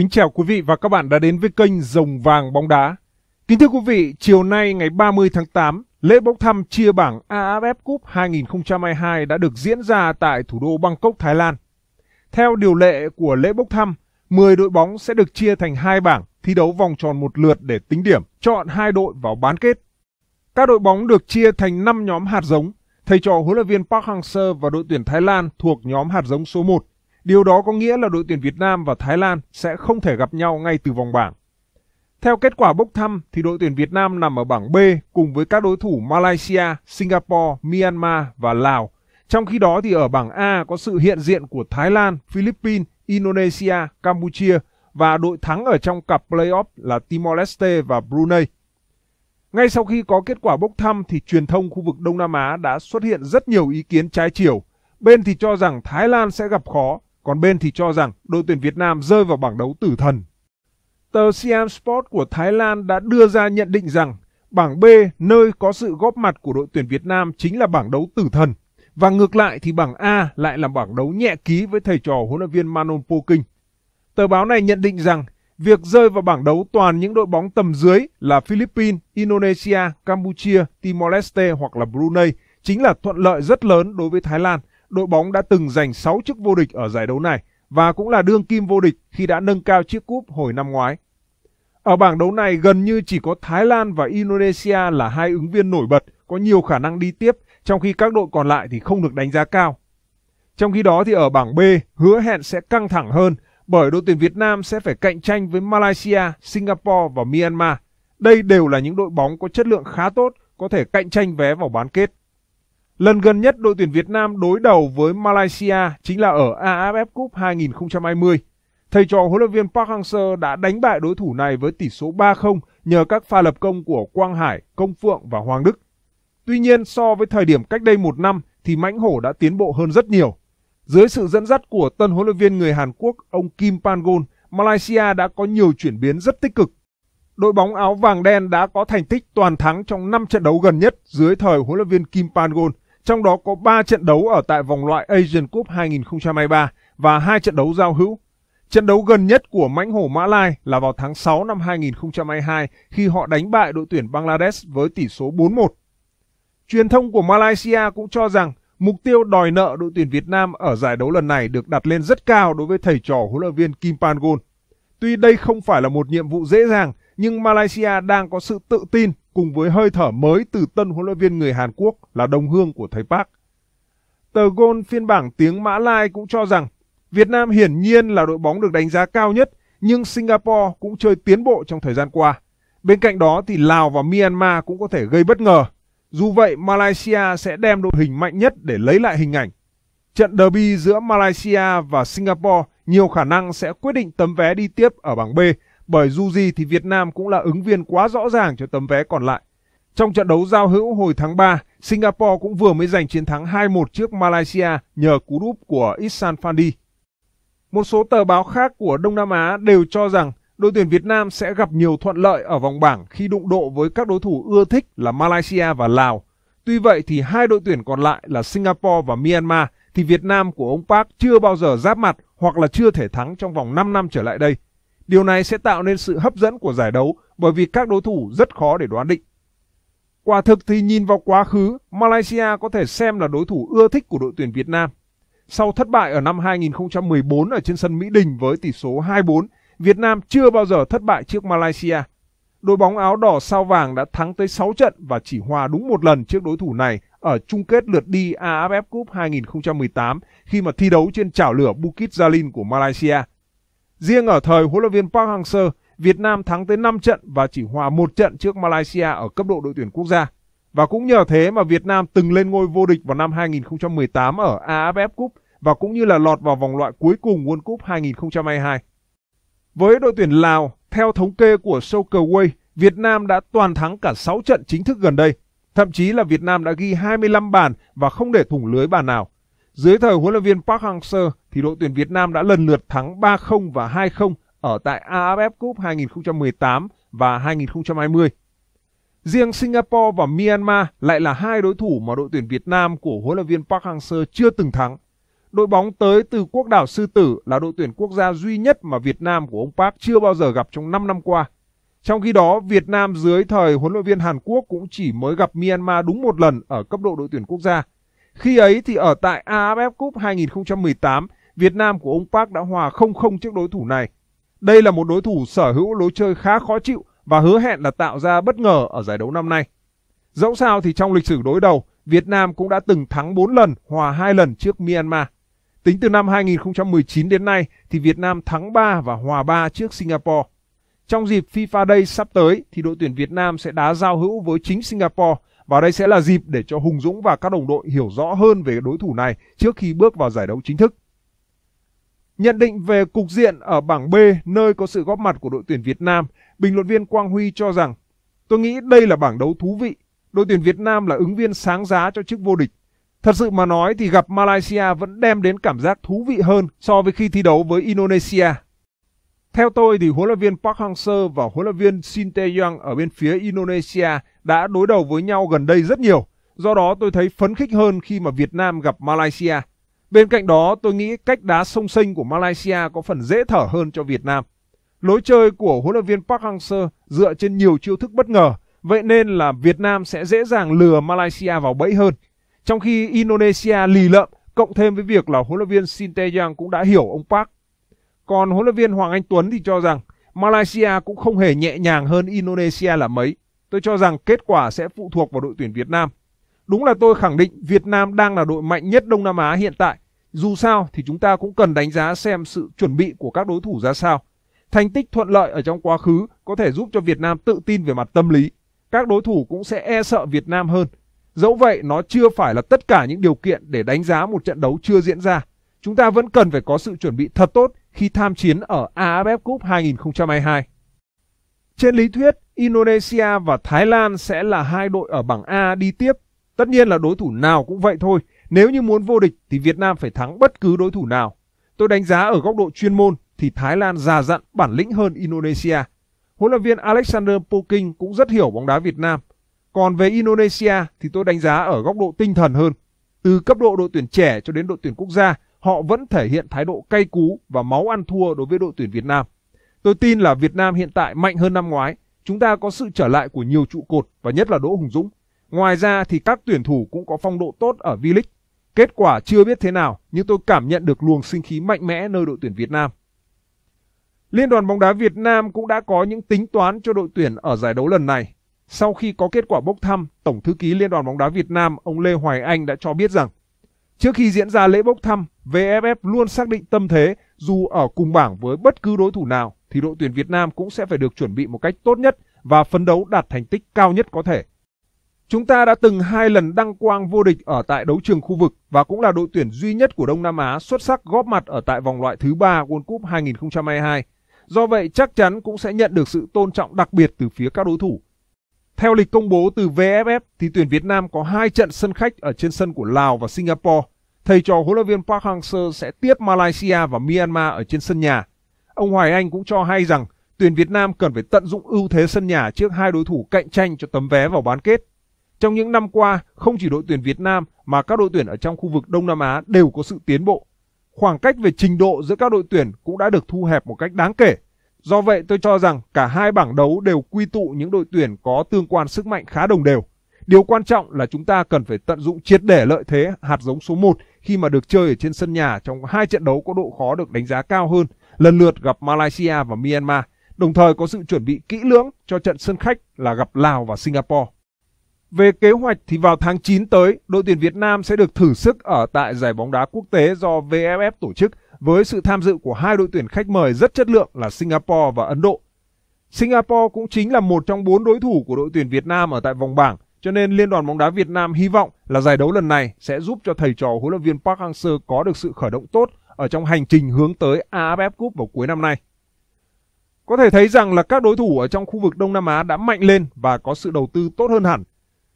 Kính chào quý vị và các bạn đã đến với kênh Rồng Vàng Bóng Đá. Kính thưa quý vị, chiều nay ngày 30 tháng 8, lễ bốc thăm chia bảng AFF Cup 2022 đã được diễn ra tại thủ đô Bangkok, Thái Lan. Theo điều lệ của lễ bốc thăm, 10 đội bóng sẽ được chia thành hai bảng thi đấu vòng tròn một lượt để tính điểm, chọn hai đội vào bán kết. Các đội bóng được chia thành 5 nhóm hạt giống. Thầy trò huấn luyện viên Park Hang-seo và đội tuyển Thái Lan thuộc nhóm hạt giống số 1 Điều đó có nghĩa là đội tuyển Việt Nam và Thái Lan sẽ không thể gặp nhau ngay từ vòng bảng. Theo kết quả bốc thăm thì đội tuyển Việt Nam nằm ở bảng B cùng với các đối thủ Malaysia, Singapore, Myanmar và Lào. Trong khi đó thì ở bảng A có sự hiện diện của Thái Lan, Philippines, Indonesia, Campuchia và đội thắng ở trong cặp playoff là Timor Leste và Brunei. Ngay sau khi có kết quả bốc thăm thì truyền thông khu vực Đông Nam Á đã xuất hiện rất nhiều ý kiến trái chiều. Bên thì cho rằng Thái Lan sẽ gặp khó, còn bên thì cho rằng đội tuyển Việt Nam rơi vào bảng đấu tử thần. Tờ Siam Sport của Thái Lan đã đưa ra nhận định rằng bảng B nơi có sự góp mặt của đội tuyển Việt Nam chính là bảng đấu tử thần. Và ngược lại thì bảng A lại là bảng đấu nhẹ ký với thầy trò huấn luyện viên Manon Poking. Tờ báo này nhận định rằng việc rơi vào bảng đấu toàn những đội bóng tầm dưới là Philippines, Indonesia, Campuchia, Timor-Leste hoặc là Brunei chính là thuận lợi rất lớn đối với Thái Lan đội bóng đã từng giành 6 chức vô địch ở giải đấu này và cũng là đương kim vô địch khi đã nâng cao chiếc cúp hồi năm ngoái. Ở bảng đấu này gần như chỉ có Thái Lan và Indonesia là hai ứng viên nổi bật có nhiều khả năng đi tiếp, trong khi các đội còn lại thì không được đánh giá cao. Trong khi đó thì ở bảng B, hứa hẹn sẽ căng thẳng hơn bởi đội tuyển Việt Nam sẽ phải cạnh tranh với Malaysia, Singapore và Myanmar. Đây đều là những đội bóng có chất lượng khá tốt, có thể cạnh tranh vé vào bán kết. Lần gần nhất đội tuyển Việt Nam đối đầu với Malaysia chính là ở AFF Cup 2020. Thầy trò huấn luyện viên Park Hang-seo đã đánh bại đối thủ này với tỷ số 3-0 nhờ các pha lập công của Quang Hải, Công Phượng và Hoàng Đức. Tuy nhiên so với thời điểm cách đây một năm thì Mãnh Hổ đã tiến bộ hơn rất nhiều. Dưới sự dẫn dắt của tân huấn luyện viên người Hàn Quốc ông Kim Pan-gon, Malaysia đã có nhiều chuyển biến rất tích cực. Đội bóng áo vàng đen đã có thành tích toàn thắng trong 5 trận đấu gần nhất dưới thời huấn luyện viên Kim Pan-gon trong đó có 3 trận đấu ở tại vòng loại Asian Cup 2023 và hai trận đấu giao hữu. Trận đấu gần nhất của Mãnh Hổ Mã Lai là vào tháng 6 năm 2022 khi họ đánh bại đội tuyển Bangladesh với tỷ số 4-1. Truyền thông của Malaysia cũng cho rằng mục tiêu đòi nợ đội tuyển Việt Nam ở giải đấu lần này được đặt lên rất cao đối với thầy trò huấn luyện viên Kim Pangol. Tuy đây không phải là một nhiệm vụ dễ dàng, nhưng Malaysia đang có sự tự tin cùng với hơi thở mới từ tân huấn luyện viên người Hàn Quốc là đồng hương của thầy Park. Tờ Gôn phiên bảng tiếng Mã Lai cũng cho rằng Việt Nam hiển nhiên là đội bóng được đánh giá cao nhất, nhưng Singapore cũng chơi tiến bộ trong thời gian qua. Bên cạnh đó thì Lào và Myanmar cũng có thể gây bất ngờ. Dù vậy, Malaysia sẽ đem đội hình mạnh nhất để lấy lại hình ảnh. Trận derby giữa Malaysia và Singapore nhiều khả năng sẽ quyết định tấm vé đi tiếp ở bảng B bởi dù gì thì Việt Nam cũng là ứng viên quá rõ ràng cho tấm vé còn lại. Trong trận đấu giao hữu hồi tháng 3, Singapore cũng vừa mới giành chiến thắng 2-1 trước Malaysia nhờ cú đúp của isan Fandi. Một số tờ báo khác của Đông Nam Á đều cho rằng đội tuyển Việt Nam sẽ gặp nhiều thuận lợi ở vòng bảng khi đụng độ với các đối thủ ưa thích là Malaysia và Lào. Tuy vậy thì hai đội tuyển còn lại là Singapore và Myanmar thì Việt Nam của ông Park chưa bao giờ giáp mặt hoặc là chưa thể thắng trong vòng 5 năm trở lại đây. Điều này sẽ tạo nên sự hấp dẫn của giải đấu bởi vì các đối thủ rất khó để đoán định. Quả thực thì nhìn vào quá khứ, Malaysia có thể xem là đối thủ ưa thích của đội tuyển Việt Nam. Sau thất bại ở năm 2014 ở trên sân Mỹ Đình với tỷ số 2-4, Việt Nam chưa bao giờ thất bại trước Malaysia. Đội bóng áo đỏ sao vàng đã thắng tới 6 trận và chỉ hòa đúng một lần trước đối thủ này ở chung kết lượt đi AFF Cup 2018 khi mà thi đấu trên chảo lửa Bukit Jalil của Malaysia. Riêng ở thời huấn luyện viên Park Hang-seo, Việt Nam thắng tới 5 trận và chỉ hòa một trận trước Malaysia ở cấp độ đội tuyển quốc gia. Và cũng nhờ thế mà Việt Nam từng lên ngôi vô địch vào năm 2018 ở AFF Cup và cũng như là lọt vào vòng loại cuối cùng World Cup 2022. Với đội tuyển Lào, theo thống kê của Soccerway, Việt Nam đã toàn thắng cả 6 trận chính thức gần đây. Thậm chí là Việt Nam đã ghi 25 bàn và không để thủng lưới bàn nào. Dưới thời huấn luyện viên Park Hang-seo, thì đội tuyển Việt Nam đã lần lượt thắng 3-0 và 2-0 ở tại AFF Cup 2018 và 2020. Riêng Singapore và Myanmar lại là hai đối thủ mà đội tuyển Việt Nam của huấn luyện viên Park Hang-seo chưa từng thắng. Đội bóng tới từ quốc đảo Sư Tử là đội tuyển quốc gia duy nhất mà Việt Nam của ông Park chưa bao giờ gặp trong 5 năm qua. Trong khi đó, Việt Nam dưới thời huấn luyện viên Hàn Quốc cũng chỉ mới gặp Myanmar đúng một lần ở cấp độ đội tuyển quốc gia. Khi ấy thì ở tại AFF Cup 2018, Việt Nam của ông Park đã hòa 0-0 trước đối thủ này. Đây là một đối thủ sở hữu lối chơi khá khó chịu và hứa hẹn là tạo ra bất ngờ ở giải đấu năm nay. Dẫu sao thì trong lịch sử đối đầu, Việt Nam cũng đã từng thắng 4 lần, hòa 2 lần trước Myanmar. Tính từ năm 2019 đến nay thì Việt Nam thắng 3 và hòa 3 trước Singapore. Trong dịp FIFA Day sắp tới thì đội tuyển Việt Nam sẽ đá giao hữu với chính Singapore và đây sẽ là dịp để cho Hùng Dũng và các đồng đội hiểu rõ hơn về đối thủ này trước khi bước vào giải đấu chính thức. Nhận định về cục diện ở bảng B nơi có sự góp mặt của đội tuyển Việt Nam, bình luận viên Quang Huy cho rằng Tôi nghĩ đây là bảng đấu thú vị. Đội tuyển Việt Nam là ứng viên sáng giá cho chức vô địch. Thật sự mà nói thì gặp Malaysia vẫn đem đến cảm giác thú vị hơn so với khi thi đấu với Indonesia. Theo tôi thì huấn luyện viên Park Hang-seo và huấn luyện viên Shin Tae-yong ở bên phía Indonesia đã đối đầu với nhau gần đây rất nhiều. Do đó tôi thấy phấn khích hơn khi mà Việt Nam gặp Malaysia. Bên cạnh đó, tôi nghĩ cách đá sông sinh của Malaysia có phần dễ thở hơn cho Việt Nam. Lối chơi của huấn luyện viên Park Hang-seo dựa trên nhiều chiêu thức bất ngờ, vậy nên là Việt Nam sẽ dễ dàng lừa Malaysia vào bẫy hơn. Trong khi Indonesia lì lợm, cộng thêm với việc là huấn luyện viên Shin Tae-yang cũng đã hiểu ông Park. Còn huấn luyện viên Hoàng Anh Tuấn thì cho rằng Malaysia cũng không hề nhẹ nhàng hơn Indonesia là mấy. Tôi cho rằng kết quả sẽ phụ thuộc vào đội tuyển Việt Nam Đúng là tôi khẳng định Việt Nam đang là đội mạnh nhất Đông Nam Á hiện tại. Dù sao thì chúng ta cũng cần đánh giá xem sự chuẩn bị của các đối thủ ra sao. Thành tích thuận lợi ở trong quá khứ có thể giúp cho Việt Nam tự tin về mặt tâm lý. Các đối thủ cũng sẽ e sợ Việt Nam hơn. Dẫu vậy nó chưa phải là tất cả những điều kiện để đánh giá một trận đấu chưa diễn ra. Chúng ta vẫn cần phải có sự chuẩn bị thật tốt khi tham chiến ở AFF Cup 2022. Trên lý thuyết, Indonesia và Thái Lan sẽ là hai đội ở bảng A đi tiếp Tất nhiên là đối thủ nào cũng vậy thôi. Nếu như muốn vô địch thì Việt Nam phải thắng bất cứ đối thủ nào. Tôi đánh giá ở góc độ chuyên môn thì Thái Lan già dặn bản lĩnh hơn Indonesia. Huấn luyện viên Alexander Poking cũng rất hiểu bóng đá Việt Nam. Còn về Indonesia thì tôi đánh giá ở góc độ tinh thần hơn. Từ cấp độ đội tuyển trẻ cho đến đội tuyển quốc gia, họ vẫn thể hiện thái độ cay cú và máu ăn thua đối với đội tuyển Việt Nam. Tôi tin là Việt Nam hiện tại mạnh hơn năm ngoái. Chúng ta có sự trở lại của nhiều trụ cột và nhất là Đỗ Hùng Dũng. Ngoài ra thì các tuyển thủ cũng có phong độ tốt ở V-League. Kết quả chưa biết thế nào nhưng tôi cảm nhận được luồng sinh khí mạnh mẽ nơi đội tuyển Việt Nam. Liên đoàn bóng đá Việt Nam cũng đã có những tính toán cho đội tuyển ở giải đấu lần này. Sau khi có kết quả bốc thăm, Tổng thư ký Liên đoàn bóng đá Việt Nam ông Lê Hoài Anh đã cho biết rằng trước khi diễn ra lễ bốc thăm, VFF luôn xác định tâm thế dù ở cùng bảng với bất cứ đối thủ nào thì đội tuyển Việt Nam cũng sẽ phải được chuẩn bị một cách tốt nhất và phấn đấu đạt thành tích cao nhất có thể. Chúng ta đã từng hai lần đăng quang vô địch ở tại đấu trường khu vực và cũng là đội tuyển duy nhất của Đông Nam Á xuất sắc góp mặt ở tại vòng loại thứ ba World Cup 2022. Do vậy chắc chắn cũng sẽ nhận được sự tôn trọng đặc biệt từ phía các đối thủ. Theo lịch công bố từ VFF thì tuyển Việt Nam có hai trận sân khách ở trên sân của Lào và Singapore. Thầy trò huấn luyện viên Park Hang-seo sẽ tiếp Malaysia và Myanmar ở trên sân nhà. Ông Hoài Anh cũng cho hay rằng tuyển Việt Nam cần phải tận dụng ưu thế sân nhà trước hai đối thủ cạnh tranh cho tấm vé vào bán kết. Trong những năm qua, không chỉ đội tuyển Việt Nam mà các đội tuyển ở trong khu vực Đông Nam Á đều có sự tiến bộ. Khoảng cách về trình độ giữa các đội tuyển cũng đã được thu hẹp một cách đáng kể. Do vậy tôi cho rằng cả hai bảng đấu đều quy tụ những đội tuyển có tương quan sức mạnh khá đồng đều. Điều quan trọng là chúng ta cần phải tận dụng triệt để lợi thế hạt giống số 1 khi mà được chơi ở trên sân nhà trong hai trận đấu có độ khó được đánh giá cao hơn, lần lượt gặp Malaysia và Myanmar, đồng thời có sự chuẩn bị kỹ lưỡng cho trận sân khách là gặp Lào và Singapore. Về kế hoạch thì vào tháng 9 tới, đội tuyển Việt Nam sẽ được thử sức ở tại giải bóng đá quốc tế do VFF e tổ chức với sự tham dự của hai đội tuyển khách mời rất chất lượng là Singapore và Ấn Độ. Singapore cũng chính là một trong bốn đối thủ của đội tuyển Việt Nam ở tại vòng bảng, cho nên Liên đoàn bóng đá Việt Nam hy vọng là giải đấu lần này sẽ giúp cho thầy trò huấn luyện viên Park Hang-seo có được sự khởi động tốt ở trong hành trình hướng tới AFF Cup vào cuối năm nay. Có thể thấy rằng là các đối thủ ở trong khu vực Đông Nam Á đã mạnh lên và có sự đầu tư tốt hơn hẳn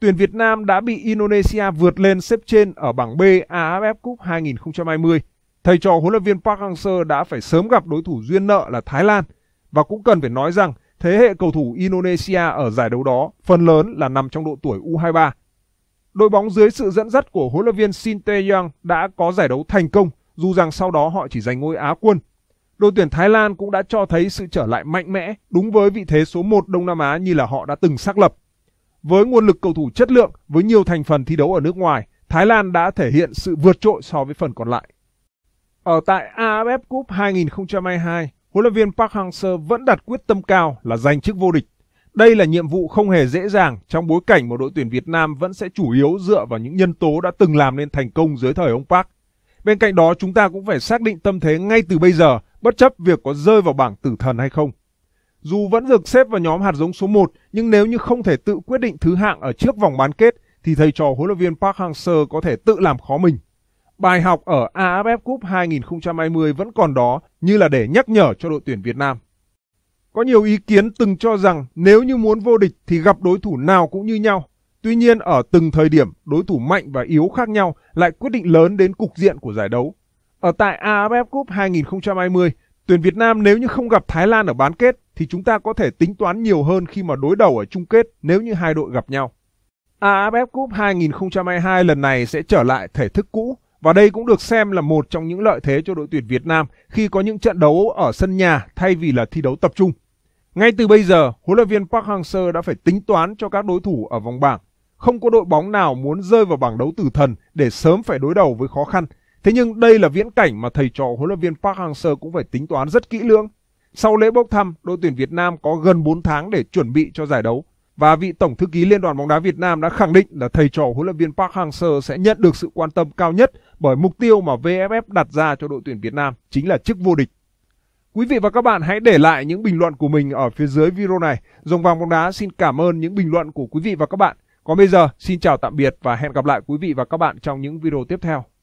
tuyển Việt Nam đã bị Indonesia vượt lên xếp trên ở bảng B AFF Cup 2020. Thầy trò huấn luyện viên Park Hang-seo đã phải sớm gặp đối thủ duyên nợ là Thái Lan và cũng cần phải nói rằng thế hệ cầu thủ Indonesia ở giải đấu đó phần lớn là nằm trong độ tuổi U23. Đội bóng dưới sự dẫn dắt của huấn luyện viên Shin Tae-yong đã có giải đấu thành công dù rằng sau đó họ chỉ giành ngôi Á quân. Đội tuyển Thái Lan cũng đã cho thấy sự trở lại mạnh mẽ đúng với vị thế số 1 Đông Nam Á như là họ đã từng xác lập. Với nguồn lực cầu thủ chất lượng với nhiều thành phần thi đấu ở nước ngoài, Thái Lan đã thể hiện sự vượt trội so với phần còn lại. Ở tại AFF Cup 2022, huấn luyện viên Park Hang-seo vẫn đặt quyết tâm cao là giành chức vô địch. Đây là nhiệm vụ không hề dễ dàng trong bối cảnh một đội tuyển Việt Nam vẫn sẽ chủ yếu dựa vào những nhân tố đã từng làm nên thành công dưới thời ông Park. Bên cạnh đó chúng ta cũng phải xác định tâm thế ngay từ bây giờ, bất chấp việc có rơi vào bảng tử thần hay không. Dù vẫn được xếp vào nhóm hạt giống số 1, nhưng nếu như không thể tự quyết định thứ hạng ở trước vòng bán kết thì thầy trò huấn luyện viên Park Hang-seo có thể tự làm khó mình. Bài học ở AFF Cup 2020 vẫn còn đó như là để nhắc nhở cho đội tuyển Việt Nam. Có nhiều ý kiến từng cho rằng nếu như muốn vô địch thì gặp đối thủ nào cũng như nhau. Tuy nhiên ở từng thời điểm đối thủ mạnh và yếu khác nhau lại quyết định lớn đến cục diện của giải đấu. Ở tại AFF Cup 2020, tuyển Việt Nam nếu như không gặp Thái Lan ở bán kết thì chúng ta có thể tính toán nhiều hơn khi mà đối đầu ở chung kết nếu như hai đội gặp nhau. AFF Cup 2022 lần này sẽ trở lại thể thức cũ và đây cũng được xem là một trong những lợi thế cho đội tuyển Việt Nam khi có những trận đấu ở sân nhà thay vì là thi đấu tập trung. Ngay từ bây giờ, huấn luyện viên Park Hang-seo đã phải tính toán cho các đối thủ ở vòng bảng. Không có đội bóng nào muốn rơi vào bảng đấu tử thần để sớm phải đối đầu với khó khăn. Thế nhưng đây là viễn cảnh mà thầy trò huấn luyện viên Park Hang-seo cũng phải tính toán rất kỹ lưỡng sau lễ bốc thăm, đội tuyển Việt Nam có gần 4 tháng để chuẩn bị cho giải đấu và vị tổng thư ký Liên đoàn bóng đá Việt Nam đã khẳng định là thầy trò huấn luyện viên Park Hang-seo sẽ nhận được sự quan tâm cao nhất bởi mục tiêu mà VFF e đặt ra cho đội tuyển Việt Nam chính là chức vô địch. Quý vị và các bạn hãy để lại những bình luận của mình ở phía dưới video này. Dòng vàng bóng đá xin cảm ơn những bình luận của quý vị và các bạn. Còn bây giờ, xin chào tạm biệt và hẹn gặp lại quý vị và các bạn trong những video tiếp theo.